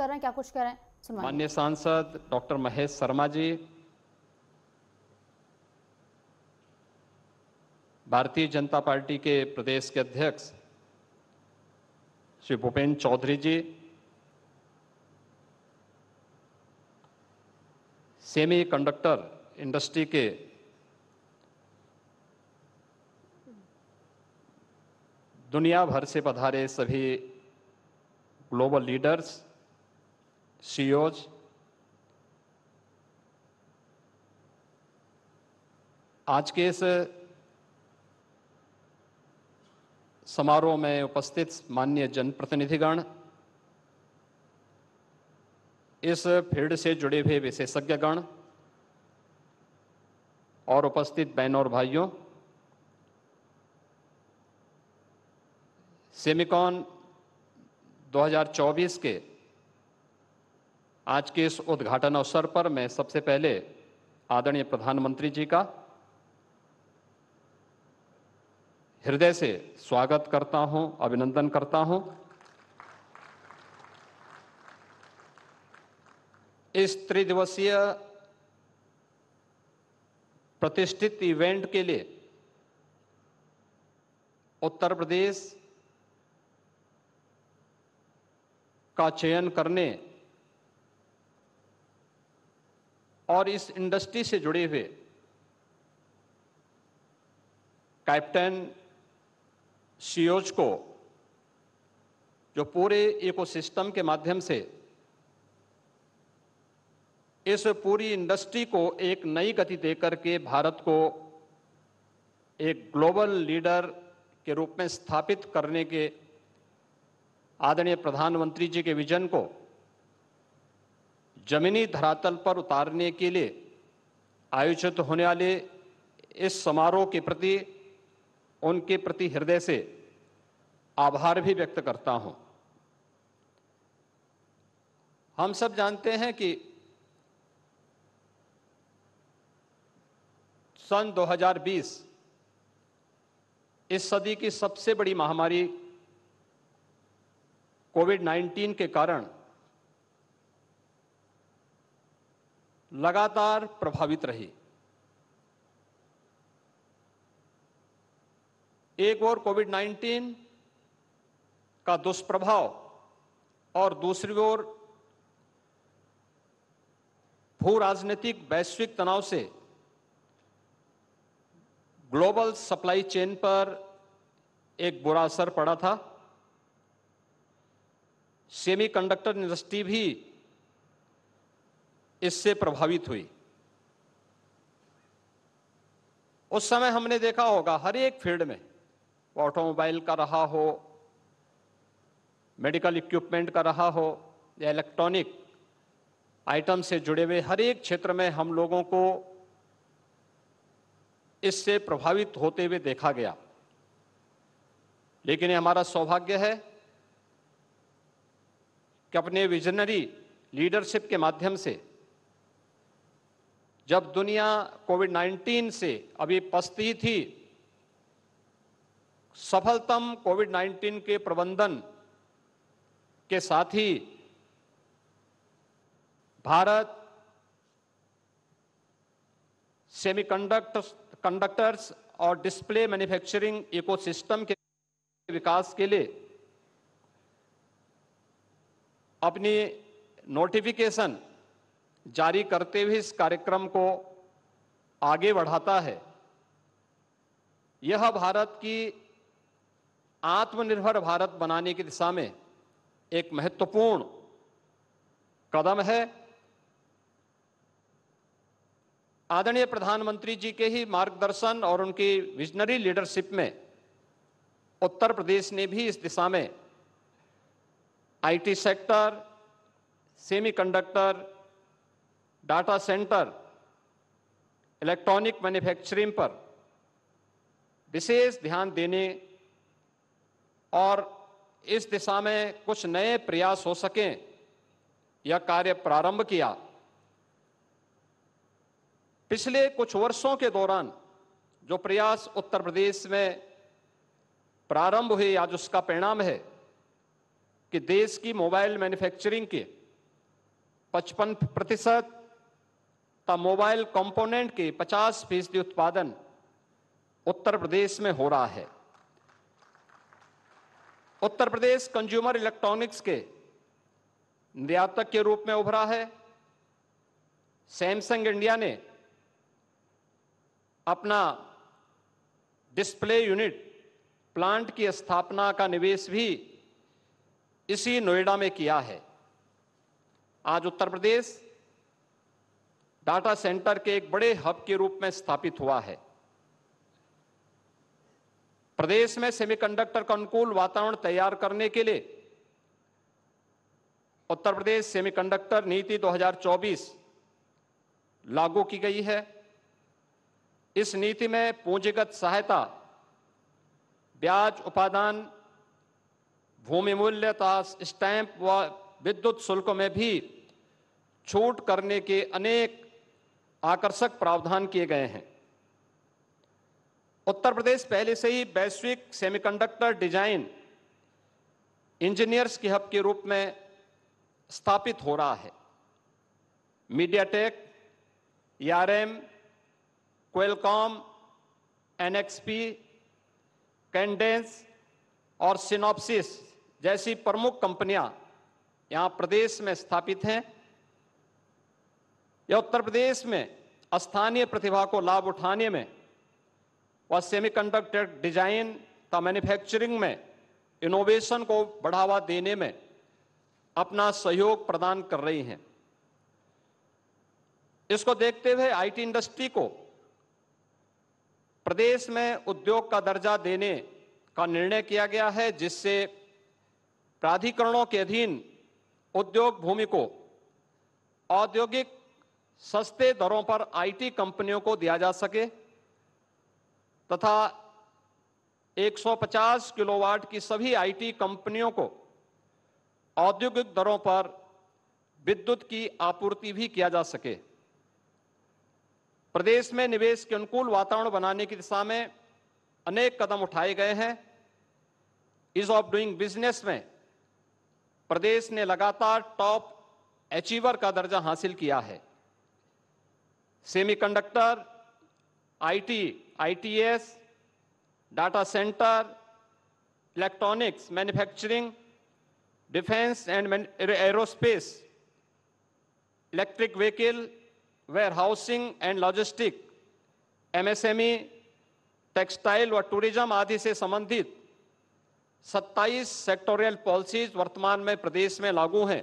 कर रहे हैं क्या कुछ कह रहे हैं माननीय सांसद डॉक्टर महेश शर्मा जी भारतीय जनता पार्टी के प्रदेश के अध्यक्ष Shri Bhupendra Chaudhary ji semiconductor industry के दुनिया भर से पधारे सभी ग्लोबल लीडर्स CEOs, आज के इस समारोह में उपस्थित माननीय जनप्रतिनिधिगण इस फील्ड से जुड़े हुए विशेषज्ञगण और उपस्थित बहनों और भाइयों सेमिकॉन 2024 के आज के इस उद्घाटन अवसर पर मैं सबसे पहले आदरणीय प्रधानमंत्री जी का हृदय से स्वागत करता हूं, अभिनंदन करता हूं। इस त्रिदिवसीय प्रतिष्ठित इवेंट के लिए उत्तर प्रदेश का चयन करने और इस इंडस्ट्री से जुड़े हुए कैप्टन सीओज को जो पूरे इकोसिस्टम के माध्यम से इस पूरी इंडस्ट्री को एक नई गति देकर के भारत को एक ग्लोबल लीडर के रूप में स्थापित करने के आदरणीय प्रधानमंत्री जी के विजन को जमीनी धरातल पर उतारने के लिए आयोजित होने वाले इस समारोह के प्रति उनके प्रति हृदय से आभार भी व्यक्त करता हूं हम सब जानते हैं कि सन 2020 इस सदी की सबसे बड़ी महामारी कोविड 19 के कारण लगातार प्रभावित रही एक ओर कोविड 19 का दुष्प्रभाव और दूसरी ओर भू राजनीतिक वैश्विक तनाव से ग्लोबल सप्लाई चेन पर एक बुरा असर पड़ा था सेमीकंडक्टर इंडस्ट्री भी इससे प्रभावित हुई उस समय हमने देखा होगा हर एक फील्ड में ऑटोमोबाइल का रहा हो मेडिकल इक्विपमेंट का रहा हो या इलेक्ट्रॉनिक आइटम से जुड़े हुए हर एक क्षेत्र में हम लोगों को इससे प्रभावित होते हुए देखा गया लेकिन ये हमारा सौभाग्य है कि अपने विजनरी लीडरशिप के माध्यम से जब दुनिया कोविड 19 से अभी पस्ती थी सफलतम कोविड 19 के प्रबंधन के साथ ही भारत सेमीकंडक्टर्स कंडक्टर्स और डिस्प्ले मैन्युफैक्चरिंग इकोसिस्टम के विकास के लिए अपनी नोटिफिकेशन जारी करते हुए इस कार्यक्रम को आगे बढ़ाता है यह भारत की आत्मनिर्भर भारत बनाने की दिशा में एक महत्वपूर्ण कदम है आदरणीय प्रधानमंत्री जी के ही मार्गदर्शन और उनकी विजनरी लीडरशिप में उत्तर प्रदेश ने भी इस दिशा में IT sector semiconductor data centre electronic manufacturing पर विशेष ध्यान देने और इस दिशा में कुछ नए प्रयास हो सकें यह कार्य प्रारंभ किया पिछले कुछ वर्षों के दौरान जो प्रयास उत्तर प्रदेश में प्रारंभ हुए आज उसका परिणाम है कि देश की मोबाइल मैन्युफैक्चरिंग के 55 प्रतिशत तथा मोबाइल कंपोनेंट के 50 फीसदी उत्पादन उत्तर प्रदेश में हो रहा है उत्तर प्रदेश कंज्यूमर इलेक्ट्रॉनिक्स के निर्यातक के रूप में उभरा है सैमसंग इंडिया ने अपना डिस्प्ले यूनिट प्लांट की स्थापना का निवेश भी इसी नोएडा में किया है आज उत्तर प्रदेश डाटा सेंटर के एक बड़े हब के रूप में स्थापित हुआ है प्रदेश में सेमीकंडक्टर का अनुकूल वातावरण तैयार करने के लिए उत्तर प्रदेश सेमीकंडक्टर नीति 2024 लागू की गई है इस नीति में पूंजीगत सहायता ब्याज उपादान भूमि मूल्य तथा स्टैंप व विद्युत शुल्क में भी छूट करने के अनेक आकर्षक प्रावधान किए गए हैं उत्तर प्रदेश पहले से ही वैश्विक सेमीकंडक्टर डिजाइन इंजीनियर्स के हब के रूप में स्थापित हो रहा है मीडियाटेक यारेम e क्वेलकॉम एनएक्सपी कैंडेंस और सिनॉप्सिस जैसी प्रमुख कंपनियां यहां प्रदेश में स्थापित हैं या उत्तर प्रदेश में स्थानीय प्रतिभा को लाभ उठाने में व सेमीकंडक्टर डिजाइन तथा मैन्युफैक्चरिंग में इनोवेशन को बढ़ावा देने में अपना सहयोग प्रदान कर रही हैं इसको देखते हुए आईटी इंडस्ट्री को प्रदेश में उद्योग का दर्जा देने का निर्णय किया गया है जिससे प्राधिकरणों के अधीन उद्योग भूमि को औद्योगिक सस्ते दरों पर आईटी कंपनियों को दिया जा सके तथा 150 किलोवाट की सभी आईटी कंपनियों को औद्योगिक दरों पर विद्युत की आपूर्ति भी किया जा सके प्रदेश में निवेश के अनुकूल वातावरण बनाने की दिशा में अनेक कदम उठाए गए हैं इज ऑफ डूइंग बिजनेस में प्रदेश ने लगातार टॉप अचीवर का दर्जा हासिल किया है semiconductor IT ITS data centre electronics manufacturing defence and aerospace electric vehicle warehousing and logistic MSME textile व टूरिज्म आदि से संबंधित 27 सेक्टोरियल पॉलिसीज वर्तमान में प्रदेश में लागू हैं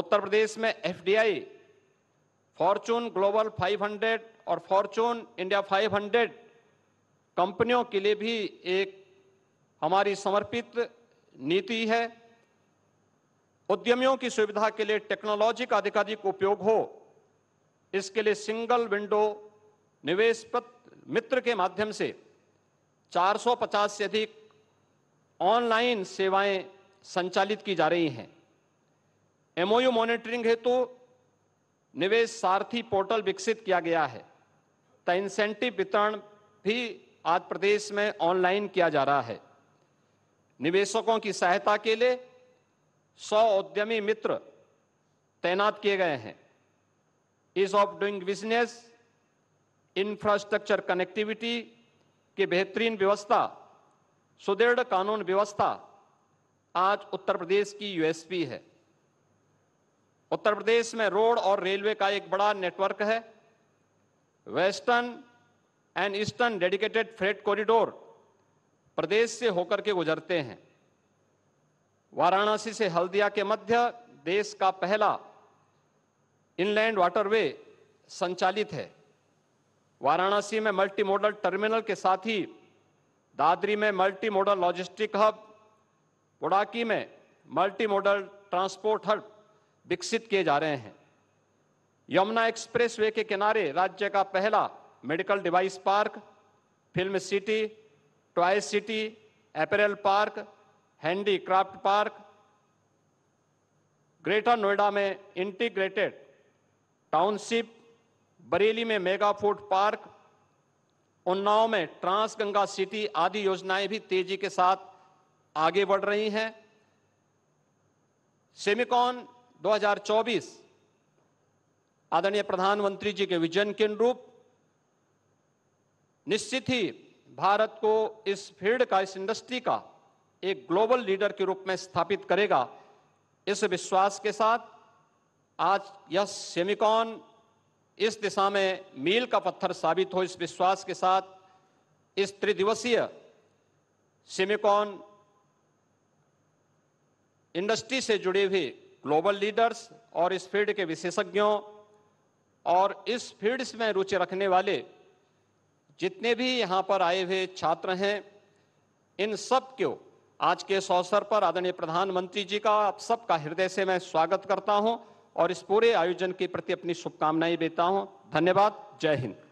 उत्तर प्रदेश में एफडीआई फॉर्चून ग्लोबल 500 और फॉर्चून इंडिया 500 कंपनियों के लिए भी एक हमारी समर्पित नीति है उद्यमियों की सुविधा के लिए टेक्नोलॉजी का अधिकाधिक उपयोग हो इसके लिए सिंगल विंडो निवेश मित्र के माध्यम से 450 से अधिक ऑनलाइन सेवाएं संचालित की जा रही हैं एमओयू मॉनिटरिंग हेतु तो निवेश सारथी पोर्टल विकसित किया गया है त इंसेंटिव वितरण भी आज प्रदेश में ऑनलाइन किया जा रहा है निवेशकों की सहायता के लिए सौ उद्यमी मित्र तैनात किए गए हैं ease of doing business infrastructure connectivity की बेहतरीन व्यवस्था सुदृढ़ कानून व्यवस्था आज उत्तर प्रदेश की यूएसपी है उत्तर प्रदेश में रोड और रेलवे का एक बड़ा नेटवर्क है western and eastern dedicated freight corridor प्रदेश से होकर के गुजरते हैं वाराणसी से हल्दिया के मध्य देश का पहला इनलैंड वाटरवे संचालित है वाराणसी में मल्टी मॉडल टर्मिनल के साथ ही दादरी में multi model logistic hub Boraki में मल्टी मॉडल ट्रांसपोर्ट हब विकसित किए जा रहे हैं यमुना एक्सप्रेसवे के किनारे राज्य का पहला medical device park film city toy city apparel park handicraft park greater Noida में इंटीग्रेटेड टाउनशिप बरेली में मेगा फूड पार्क उन्नाव में ट्रांस गंगा सिटी आदि योजनाएं भी तेजी के साथ आगे बढ़ रही हैं सेमिकॉन 2024 आदरणीय प्रधानमंत्री जी के विजन के अनुरूप निश्चित ही भारत को इस फील्ड का इस इंडस्ट्री का एक ग्लोबल लीडर के रूप में स्थापित करेगा इस विश्वास के साथ आज यह सेमिकॉन इस दिशा में मील का पत्थर साबित हो इस विश्वास के साथ इस त्रिदिवसीय सेमिकॉन इंडस्ट्री से जुड़े हुए ग्लोबल लीडर्स और इस फील्ड के विशेषज्ञों और इस फील्ड में रुचि रखने वाले जितने भी यहाँ पर आए हुए छात्र हैं इन सब को आज के इस अवसर पर आदरणीय प्रधानमंत्री जी का आप सबका हृदय से मैं स्वागत करता हूँ और इस पूरे आयोजन के प्रति अपनी शुभकामनाएं देता हूँ धन्यवाद जय हिंद